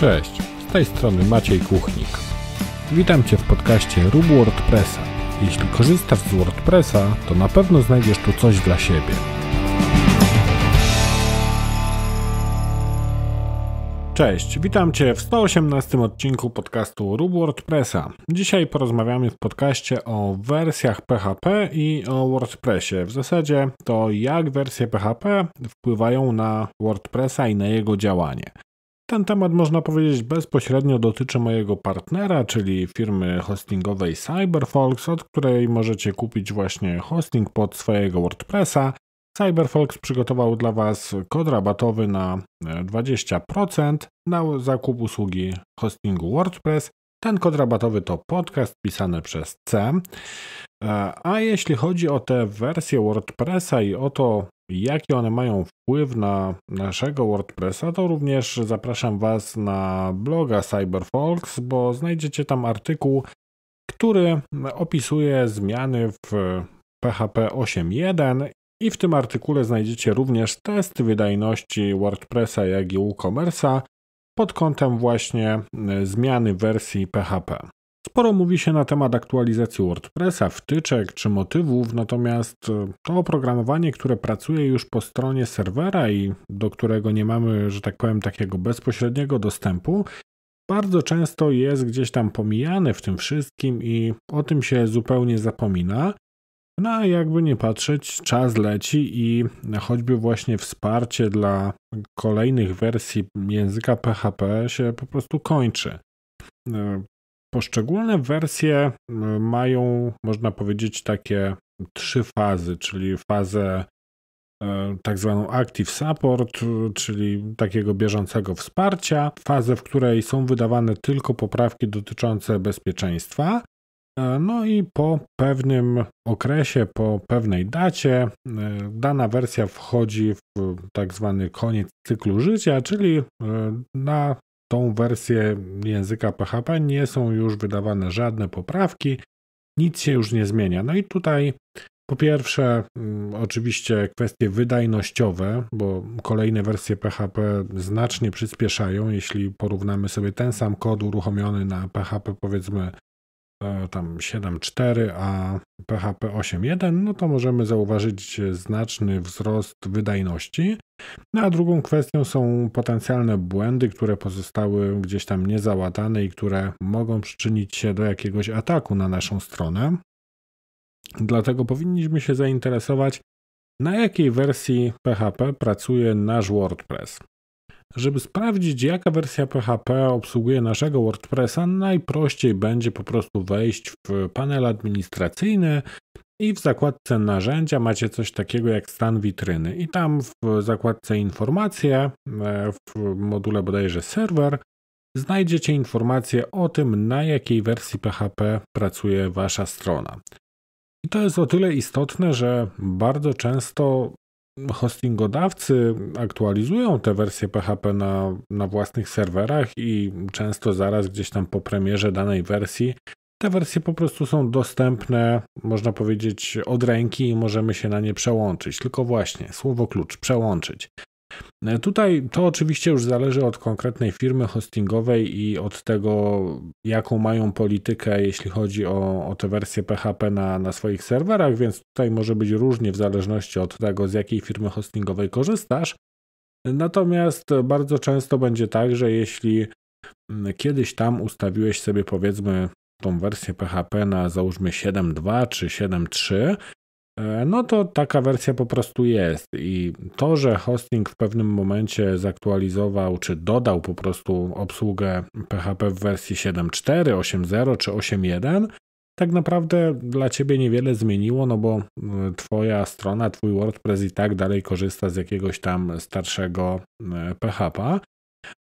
Cześć, z tej strony Maciej Kuchnik. Witam Cię w podcaście Rób WordPressa. Jeśli korzystasz z WordPressa, to na pewno znajdziesz tu coś dla siebie. Cześć, witam Cię w 118 odcinku podcastu Rub WordPressa. Dzisiaj porozmawiamy w podcaście o wersjach PHP i o WordPressie. W zasadzie to jak wersje PHP wpływają na WordPressa i na jego działanie. Ten temat można powiedzieć bezpośrednio dotyczy mojego partnera, czyli firmy hostingowej CyberFox, od której możecie kupić właśnie hosting pod swojego WordPressa. CyberFox przygotował dla Was kod rabatowy na 20% na zakup usługi hostingu WordPress. Ten kod rabatowy to podcast pisany przez C. E, a jeśli chodzi o te wersje WordPressa i o to, jakie one mają wpływ na naszego WordPressa, to również zapraszam Was na bloga CyberFolks, bo znajdziecie tam artykuł, który opisuje zmiany w PHP 8.1 i w tym artykule znajdziecie również test wydajności WordPressa, jak i WooCommerce'a pod kątem właśnie e, zmiany wersji PHP. Sporo mówi się na temat aktualizacji WordPressa, wtyczek czy motywów, natomiast e, to oprogramowanie, które pracuje już po stronie serwera i do którego nie mamy, że tak powiem, takiego bezpośredniego dostępu, bardzo często jest gdzieś tam pomijane w tym wszystkim i o tym się zupełnie zapomina. No jakby nie patrzeć, czas leci i choćby właśnie wsparcie dla kolejnych wersji języka PHP się po prostu kończy. E, poszczególne wersje e, mają, można powiedzieć, takie trzy fazy, czyli fazę e, tak zwaną active support, czyli takiego bieżącego wsparcia, fazę, w której są wydawane tylko poprawki dotyczące bezpieczeństwa E, no i po pewnym okresie, po pewnej dacie, e, dana wersja wchodzi w tak zwany koniec cyklu życia, czyli e, na tą wersję języka PHP nie są już wydawane żadne poprawki, nic się już nie zmienia. No i tutaj po pierwsze, mm, oczywiście kwestie wydajnościowe, bo kolejne wersje PHP znacznie przyspieszają. Jeśli porównamy sobie ten sam kod uruchomiony na PHP, powiedzmy E, tam 7.4, a PHP 8.1, no to możemy zauważyć znaczny wzrost wydajności. No a drugą kwestią są potencjalne błędy, które pozostały gdzieś tam niezałatane i które mogą przyczynić się do jakiegoś ataku na naszą stronę. Dlatego powinniśmy się zainteresować, na jakiej wersji PHP pracuje nasz WordPress. Żeby sprawdzić, jaka wersja PHP obsługuje naszego WordPressa, najprościej będzie po prostu wejść w panel administracyjny i w zakładce narzędzia macie coś takiego jak stan witryny. I tam w zakładce informacje, e, w module bodajże serwer, znajdziecie informacje o tym, na jakiej wersji PHP pracuje wasza strona. I to jest o tyle istotne, że bardzo często hostingodawcy aktualizują te wersje PHP na, na własnych serwerach i często zaraz gdzieś tam po premierze danej wersji te wersje po prostu są dostępne, można powiedzieć, od ręki i możemy się na nie przełączyć. Tylko właśnie, słowo klucz przełączyć. E, tutaj to oczywiście już zależy od konkretnej firmy hostingowej i od tego, jaką mają politykę, jeśli chodzi o, o tę wersję PHP na, na swoich serwerach, więc tutaj może być różnie w zależności od tego, z jakiej firmy hostingowej korzystasz. Natomiast bardzo często będzie tak, że jeśli mm, kiedyś tam ustawiłeś sobie powiedzmy tą wersję PHP na załóżmy 7.2 czy 7.3, E, no to taka wersja po prostu jest. I to, że hosting w pewnym momencie zaktualizował czy dodał po prostu obsługę PHP w wersji 7.4, 8.0 czy 8.1, tak naprawdę dla ciebie niewiele zmieniło, no bo e, twoja strona, twój WordPress i tak dalej korzysta z jakiegoś tam starszego PHP.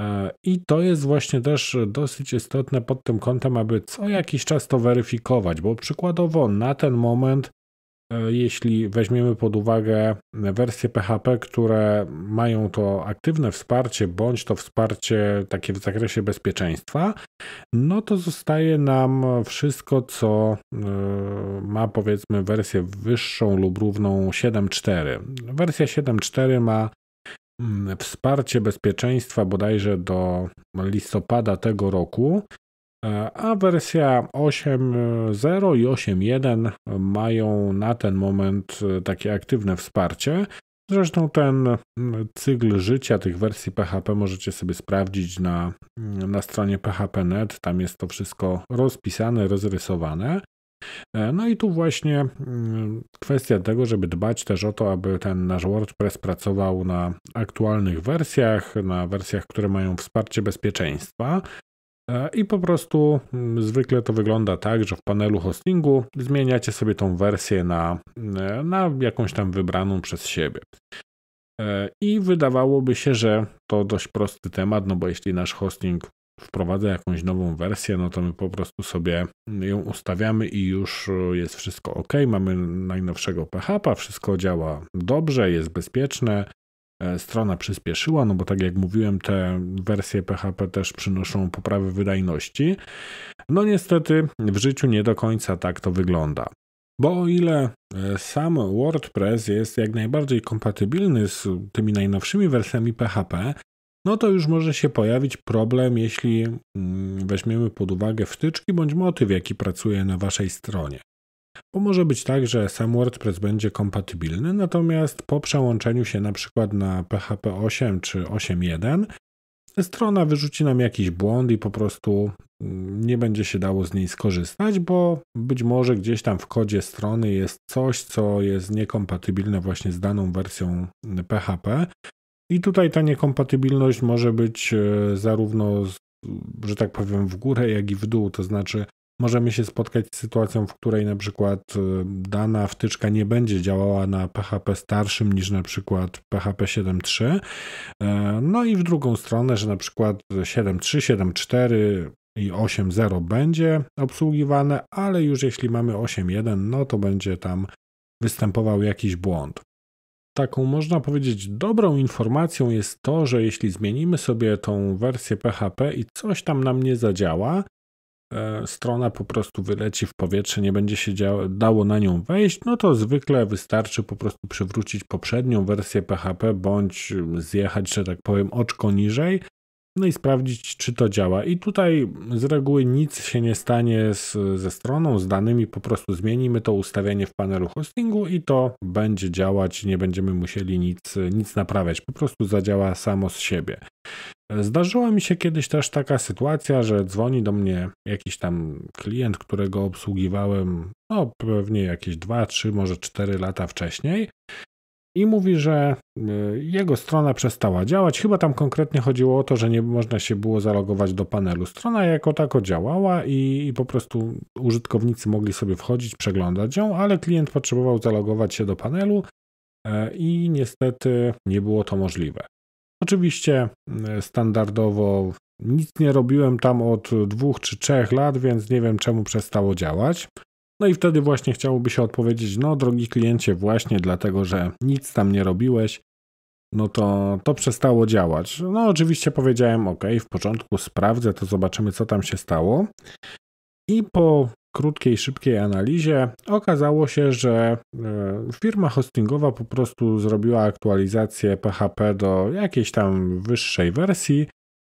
E, I to jest właśnie też dosyć istotne pod tym kątem, aby co jakiś czas to weryfikować, bo przykładowo na ten moment E, jeśli weźmiemy pod uwagę wersje PHP, które mają to aktywne wsparcie, bądź to wsparcie takie w zakresie bezpieczeństwa, no to zostaje nam wszystko, co e, ma powiedzmy wersję wyższą lub równą 7.4. Wersja 7.4 ma mm, wsparcie bezpieczeństwa bodajże do listopada tego roku. E, a wersja 8.0 i 8.1 mają na ten moment e, takie aktywne wsparcie. Zresztą ten cykl życia tych wersji PHP możecie sobie sprawdzić na, na stronie php.net. Tam jest to wszystko rozpisane, rozrysowane. E, no i tu właśnie kwestia tego, żeby dbać też o to, aby ten nasz WordPress pracował na aktualnych wersjach, na wersjach, które mają wsparcie bezpieczeństwa. E, I po prostu mm, zwykle to wygląda tak, że w panelu hostingu zmieniacie sobie tą wersję na, e, na jakąś tam wybraną przez siebie. E, I wydawałoby się, że to dość prosty temat, no bo jeśli nasz hosting wprowadza jakąś nową wersję, no to my po prostu sobie ją ustawiamy i już jest wszystko ok. Mamy najnowszego PHP, wszystko działa dobrze, jest bezpieczne, E, strona przyspieszyła, no bo tak jak mówiłem, te wersje PHP też przynoszą poprawy wydajności. No niestety w życiu nie do końca tak to wygląda. Bo o ile e, sam WordPress jest jak najbardziej kompatybilny z tymi najnowszymi wersjami PHP, no to już może się pojawić problem, jeśli mm, weźmiemy pod uwagę wtyczki bądź motyw, jaki pracuje na Waszej stronie. Bo może być tak, że sam WordPress będzie kompatybilny, natomiast po przełączeniu się na przykład na PHP 8 czy 8.1 strona wyrzuci nam jakiś błąd i po prostu mm, nie będzie się dało z niej skorzystać, bo być może gdzieś tam w kodzie strony jest coś, co jest niekompatybilne właśnie z daną wersją PHP. I tutaj ta niekompatybilność może być e, zarówno, że tak powiem, w górę, jak i w dół, to znaczy możemy się spotkać z sytuacją, w której na przykład y, dana wtyczka nie będzie działała na PHP starszym niż na przykład PHP 7.3. E, no i w drugą stronę, że na przykład 7.3, 7.4 i 8.0 będzie obsługiwane, ale już jeśli mamy 8.1, no to będzie tam występował jakiś błąd. Taką można powiedzieć dobrą informacją jest to, że jeśli zmienimy sobie tą wersję PHP i coś tam nam nie zadziała, E, strona po prostu wyleci w powietrze, nie będzie się działo, dało na nią wejść, no to zwykle wystarczy po prostu przywrócić poprzednią wersję PHP bądź zjechać, że tak powiem, oczko niżej no i sprawdzić, czy to działa. I tutaj z reguły nic się nie stanie z, ze stroną, z danymi, po prostu zmienimy to ustawienie w panelu hostingu i to będzie działać, nie będziemy musieli nic, nic naprawiać, po prostu zadziała samo z siebie. Zdarzyła mi się kiedyś też taka sytuacja, że dzwoni do mnie jakiś tam klient, którego obsługiwałem, no pewnie jakieś 2, 3, może 4 lata wcześniej i mówi, że y, jego strona przestała działać. Chyba tam konkretnie chodziło o to, że nie można się było zalogować do panelu. Strona jako tako działała i, i po prostu użytkownicy mogli sobie wchodzić, przeglądać ją, ale klient potrzebował zalogować się do panelu e, i niestety nie było to możliwe. Oczywiście y, standardowo nic nie robiłem tam od dwóch czy trzech lat, więc nie wiem czemu przestało działać. No i wtedy właśnie chciałoby się odpowiedzieć, no drogi kliencie, właśnie dlatego, że nic tam nie robiłeś, no to to przestało działać. No oczywiście powiedziałem, ok, w początku sprawdzę, to zobaczymy, co tam się stało. I po krótkiej, szybkiej analizie okazało się, że e, firma hostingowa po prostu zrobiła aktualizację PHP do jakiejś tam wyższej wersji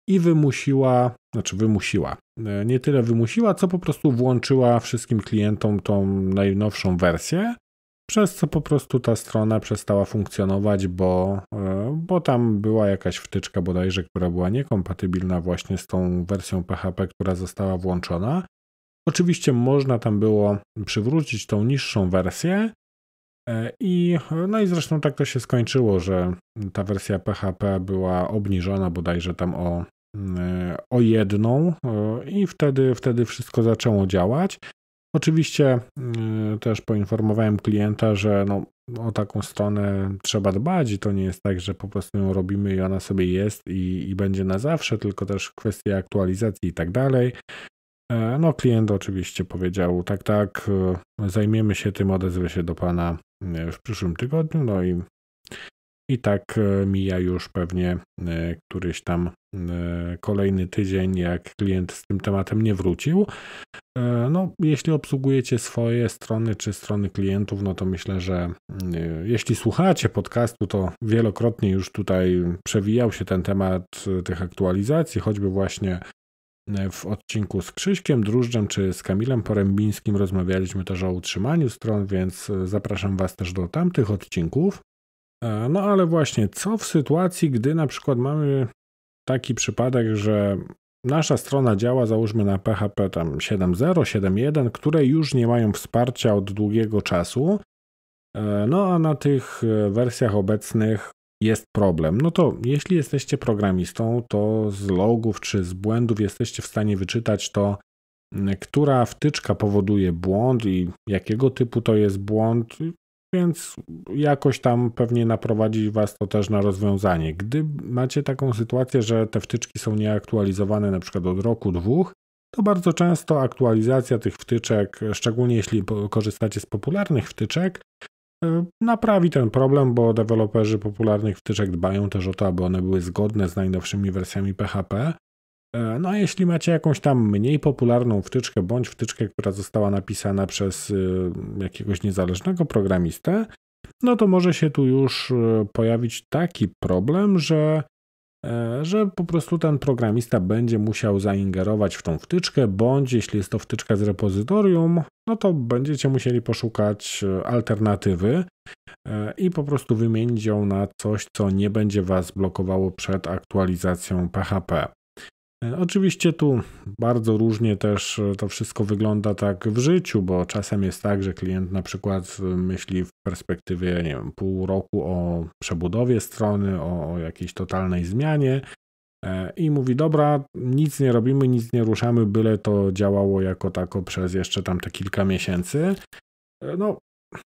i wymusiła, znaczy wymusiła, e, nie tyle wymusiła, co po prostu włączyła wszystkim klientom tą najnowszą wersję, przez co po prostu ta strona przestała funkcjonować, bo, e, bo tam była jakaś wtyczka bodajże, która była niekompatybilna właśnie z tą wersją PHP, która została włączona. Oczywiście można tam było przywrócić tą niższą wersję, e, i, no i zresztą tak to się skończyło, że ta wersja PHP była obniżona bodajże tam o E, o jedną e, i wtedy, wtedy wszystko zaczęło działać. Oczywiście e, też poinformowałem klienta, że no, o taką stronę trzeba dbać i to nie jest tak, że po prostu ją robimy i ona sobie jest i, i będzie na zawsze, tylko też kwestia aktualizacji i tak dalej. No, klient oczywiście powiedział: Tak, tak, zajmiemy się tym, odezwę się do pana w przyszłym tygodniu. No i i tak e, mija już pewnie e, któryś tam e, kolejny tydzień, jak klient z tym tematem nie wrócił. No, jeśli obsługujecie swoje strony czy strony klientów, no to myślę, że jeśli słuchacie podcastu, to wielokrotnie już tutaj przewijał się ten temat tych aktualizacji, choćby właśnie w odcinku z Krzyśkiem Drużdżem czy z Kamilem Porębińskim rozmawialiśmy też o utrzymaniu stron, więc zapraszam Was też do tamtych odcinków. E, no ale właśnie, co w sytuacji, gdy na przykład mamy taki przypadek, że nasza strona działa załóżmy na PHP tam 7.0, 7.1, które już nie mają wsparcia od długiego czasu, e, no a na tych e, wersjach obecnych jest problem. No to jeśli jesteście programistą, to z logów czy z błędów jesteście w stanie wyczytać to, która wtyczka powoduje błąd i jakiego typu to jest błąd, więc jakoś tam pewnie naprowadzi Was to też na rozwiązanie. Gdy macie taką sytuację, że te wtyczki są nieaktualizowane na przykład od roku, dwóch, to bardzo często aktualizacja tych wtyczek, szczególnie jeśli korzystacie z popularnych wtyczek, e, naprawi ten problem, bo deweloperzy popularnych wtyczek dbają też o to, aby one były zgodne z najnowszymi wersjami PHP. E, no a jeśli macie jakąś tam mniej popularną wtyczkę, bądź wtyczkę, która została napisana przez e, jakiegoś niezależnego programistę, no to może się tu już e, pojawić taki problem, że, że po prostu ten programista będzie musiał zaingerować w tą wtyczkę, bądź jeśli jest to wtyczka z repozytorium, no to będziecie musieli poszukać alternatywy i po prostu wymienić ją na coś, co nie będzie Was blokowało przed aktualizacją PHP. E, oczywiście tu bardzo różnie też e, to wszystko wygląda tak w życiu, bo czasem jest tak, że klient na przykład e, myśli w perspektywie nie wiem, pół roku o przebudowie strony, o, o jakiejś totalnej zmianie i mówi: Dobra, nic nie robimy, nic nie ruszamy, byle to działało jako tako przez jeszcze tam te kilka miesięcy. No,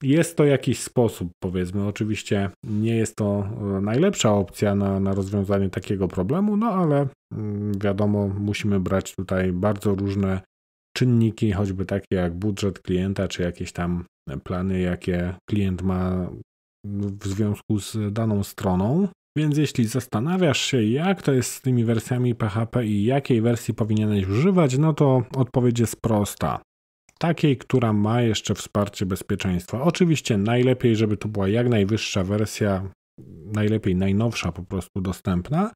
jest to jakiś sposób, powiedzmy. Oczywiście nie jest to e, najlepsza opcja na, na rozwiązanie takiego problemu, no ale mm, wiadomo, musimy brać tutaj bardzo różne czynniki, choćby takie jak budżet klienta, czy jakieś tam plany, jakie klient ma w związku z daną stroną. Więc jeśli zastanawiasz się, jak to jest z tymi wersjami PHP i jakiej wersji powinieneś używać, no to odpowiedź jest prosta takiej, która ma jeszcze wsparcie bezpieczeństwa. Oczywiście najlepiej, żeby to była jak najwyższa wersja, najlepiej najnowsza po prostu dostępna,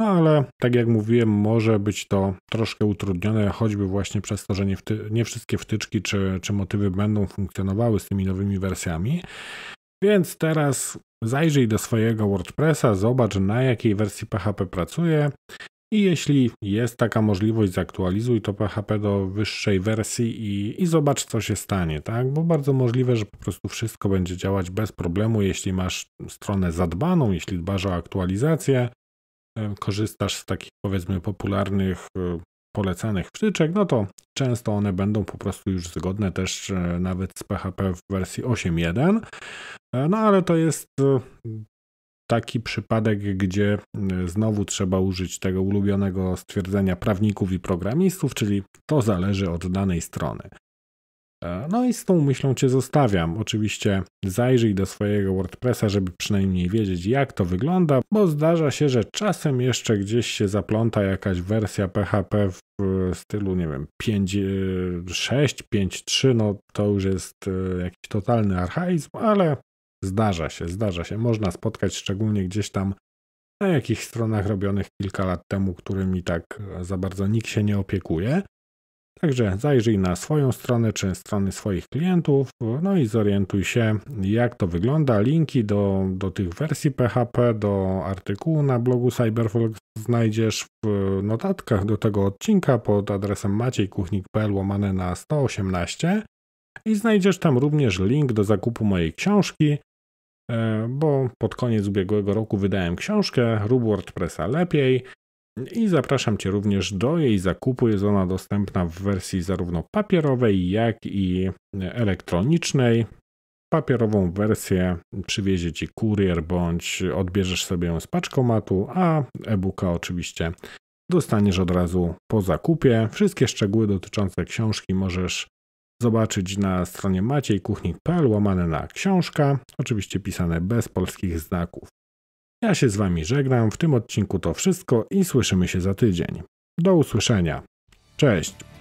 no ale tak jak mówiłem, może być to troszkę utrudnione, choćby właśnie przez to, że nie, wty nie wszystkie wtyczki czy, czy motywy będą funkcjonowały z tymi nowymi wersjami. Więc teraz zajrzyj do swojego WordPressa, zobacz na jakiej wersji PHP pracuje, i jeśli jest taka możliwość, zaktualizuj to PHP do wyższej wersji i, i zobacz, co się stanie, tak? Bo bardzo możliwe, że po prostu wszystko będzie działać bez problemu, jeśli masz stronę zadbaną, jeśli dbasz o aktualizację, e, korzystasz z takich powiedzmy popularnych e, polecanych wtyczek, no to często one będą po prostu już zgodne też e, nawet z PHP w wersji 8.1. No ale to jest taki przypadek, gdzie e, znowu trzeba użyć tego ulubionego stwierdzenia prawników i programistów, czyli to zależy od danej strony. E, no i z tą myślą Cię zostawiam. Oczywiście zajrzyj do swojego WordPressa, żeby przynajmniej wiedzieć, jak to wygląda, bo zdarza się, że czasem jeszcze gdzieś się zapląta jakaś wersja PHP w e, stylu, nie wiem, 5.6, 5.3. No to już jest jakiś totalny archaizm, ale Zdarza się, zdarza się. Można spotkać szczególnie gdzieś tam na jakichś stronach robionych kilka lat temu, którymi tak e, za bardzo nikt się nie opiekuje. Także zajrzyj na swoją stronę czy strony swoich klientów, no i zorientuj się, jak to wygląda. Linki do, do tych wersji PHP, do artykułu na blogu Cyberfolk znajdziesz w e, notatkach do tego odcinka pod adresem maciejkuchnik.pl łamane na 118 i znajdziesz tam również link do zakupu mojej książki E, bo pod koniec ubiegłego roku wydałem książkę Rób WordPressa lepiej i zapraszam Cię również do jej zakupu. Jest ona dostępna w wersji zarówno papierowej, jak i elektronicznej. Papierową wersję przywiezie Ci kurier bądź odbierzesz sobie ją z paczkomatu, a e-booka oczywiście dostaniesz od razu po zakupie. Wszystkie szczegóły dotyczące książki możesz zobaczyć na stronie maciejkuchnik.pl łamane na książka, oczywiście pisane bez polskich znaków. Ja się z Wami żegnam, w tym odcinku to wszystko i słyszymy się za tydzień. Do usłyszenia. Cześć!